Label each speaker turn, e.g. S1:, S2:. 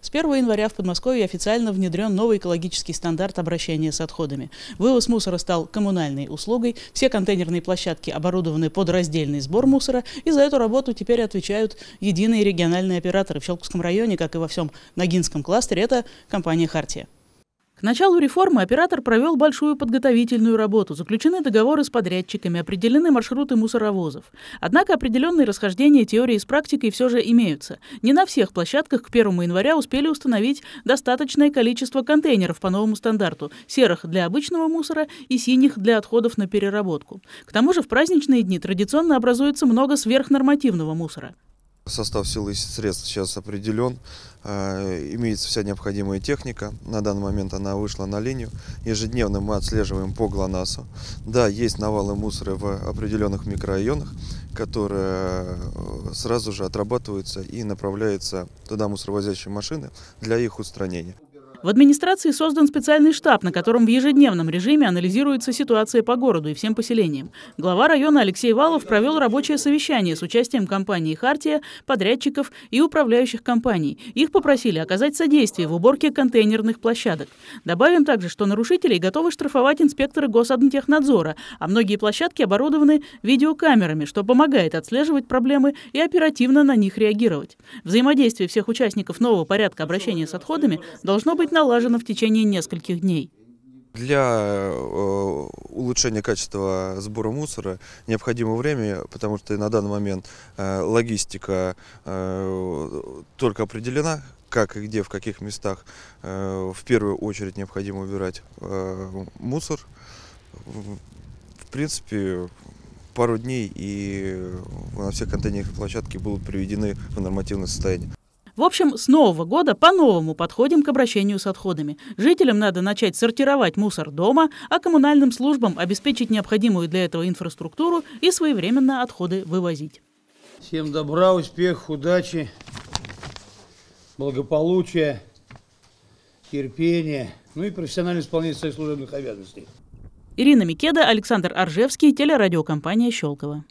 S1: С 1 января в Подмосковье официально внедрен новый экологический стандарт обращения с отходами. Вывоз мусора стал коммунальной услугой, все контейнерные площадки оборудованы под раздельный сбор мусора, и за эту работу теперь отвечают единые региональные операторы. В Щелковском районе, как и во всем Ногинском кластере, это компания «Хартия». К началу реформы оператор провел большую подготовительную работу, заключены договоры с подрядчиками, определены маршруты мусоровозов. Однако определенные расхождения теории с практикой все же имеются. Не на всех площадках к 1 января успели установить достаточное количество контейнеров по новому стандарту – серых для обычного мусора и синих для отходов на переработку. К тому же в праздничные дни традиционно образуется много сверхнормативного мусора.
S2: Состав сил и средств сейчас определен. А, имеется вся необходимая техника. На данный момент она вышла на линию. Ежедневно мы отслеживаем по ГЛОНАССу. Да, есть навалы мусора в определенных микрорайонах, которые э, сразу же отрабатываются и направляются туда мусоровозящие машины для их устранения.
S1: В администрации создан специальный штаб, на котором в ежедневном режиме анализируется ситуация по городу и всем поселениям. Глава района Алексей Валов провел рабочее совещание с участием компании «Хартия», подрядчиков и управляющих компаний. Их попросили оказать содействие в уборке контейнерных площадок. Добавим также, что нарушителей готовы штрафовать инспекторы госадмтехнадзора, а многие площадки оборудованы видеокамерами, что помогает отслеживать проблемы и оперативно на них реагировать. Взаимодействие всех участников нового порядка обращения с отходами должно быть будет налажена в течение нескольких дней.
S2: Для э, улучшения качества сбора мусора необходимо время, потому что на данный момент э, логистика э, только определена, как и где, в каких местах в первую очередь необходимо убирать мусор. В принципе, пару дней и на всех контейнерных площадке будут приведены в нормативное состояние.
S1: В общем, с нового года по-новому подходим к обращению с отходами. Жителям надо начать сортировать мусор дома, а коммунальным службам обеспечить необходимую для этого инфраструктуру и своевременно отходы вывозить. Всем добра, успех, удачи,
S2: благополучия, терпения, ну и профессиональное исполнение своих служебных обязанностей.
S1: Ирина Микеда, Александр Аржевский, телерадиокомпания «Щелково».